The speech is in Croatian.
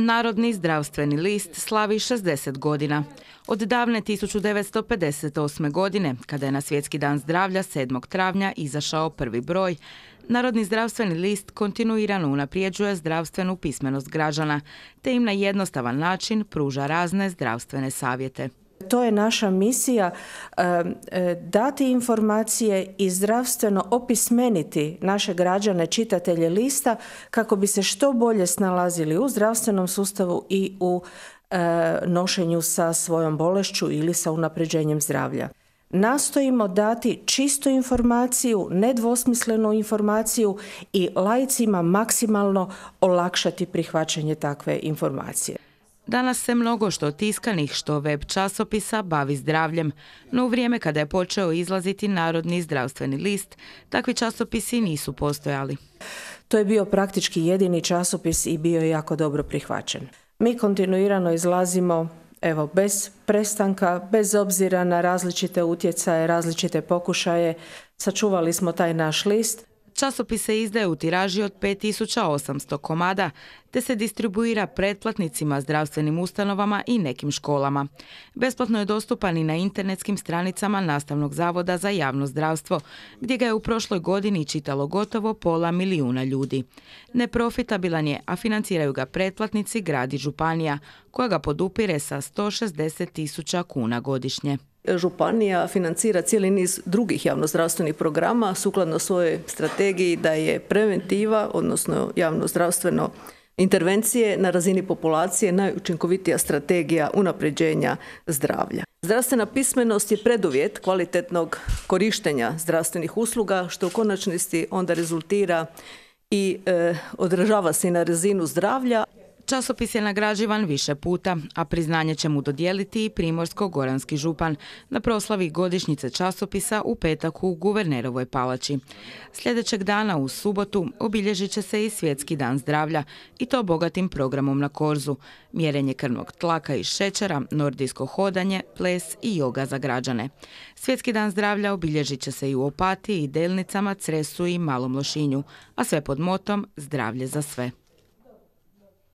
Narodni zdravstveni list slavi 60 godina. Od davne 1958. godine, kada je na Svjetski dan zdravlja 7. travnja izašao prvi broj, Narodni zdravstveni list kontinuirano unaprijeđuje zdravstvenu pismenost građana, te im na jednostavan način pruža razne zdravstvene savjete to je naša misija e, e, dati informacije i zdravstveno opismeniti naše građane, čitatelje lista kako bi se što bolje snalazili u zdravstvenom sustavu i u e, nošenju sa svojom bolešću ili sa unapređenjem zdravlja. Nastojimo dati čistu informaciju, nedvosmislenu informaciju i lajcima maksimalno olakšati prihvaćanje takve informacije. Danas se mnogo što tiskanih, što web časopisa bavi zdravljem, no u vrijeme kada je počeo izlaziti Narodni zdravstveni list, takvi časopisi nisu postojali. To je bio praktički jedini časopis i bio je jako dobro prihvaćen. Mi kontinuirano izlazimo evo, bez prestanka, bez obzira na različite utjecaje, različite pokušaje, sačuvali smo taj naš list Časopis se izdaje u tiraži od 5800 komada, te se distribuira pretplatnicima, zdravstvenim ustanovama i nekim školama. Besplatno je dostupan i na internetskim stranicama Nastavnog zavoda za javno zdravstvo, gdje ga je u prošloj godini čitalo gotovo pola milijuna ljudi. Neprofitabilan je, a financiraju ga pretplatnici gradi Županija, koja ga podupire sa 160 tisuća kuna godišnje županija financira cijeli niz drugih javnozdravstvenih programa sukladno svojoj strategiji da je preventiva, odnosno zdravstveno intervencije na razini populacije najučinkovitija strategija unapređenja zdravlja. Zdravstvena pismenost je preduvjet kvalitetnog korištenja zdravstvenih usluga što u konačnosti onda rezultira i održava e, odražava se i na razinu zdravlja. Časopis je nagrađivan više puta, a priznanje će mu dodijeliti i primorsko-goranski župan na proslavi godišnjice časopisa u petak u guvernerovoj palači. Sljedećeg dana u subotu obilježit će se i svjetski dan zdravlja i to bogatim programom na korzu, mjerenje krvnog tlaka i šećera, nordijsko hodanje, ples i joga za građane. Svjetski dan zdravlja obilježit će se i u Opatiji i Delnicama, Cresu i Malom Lošinju, a sve pod motom Zdravlje za sve.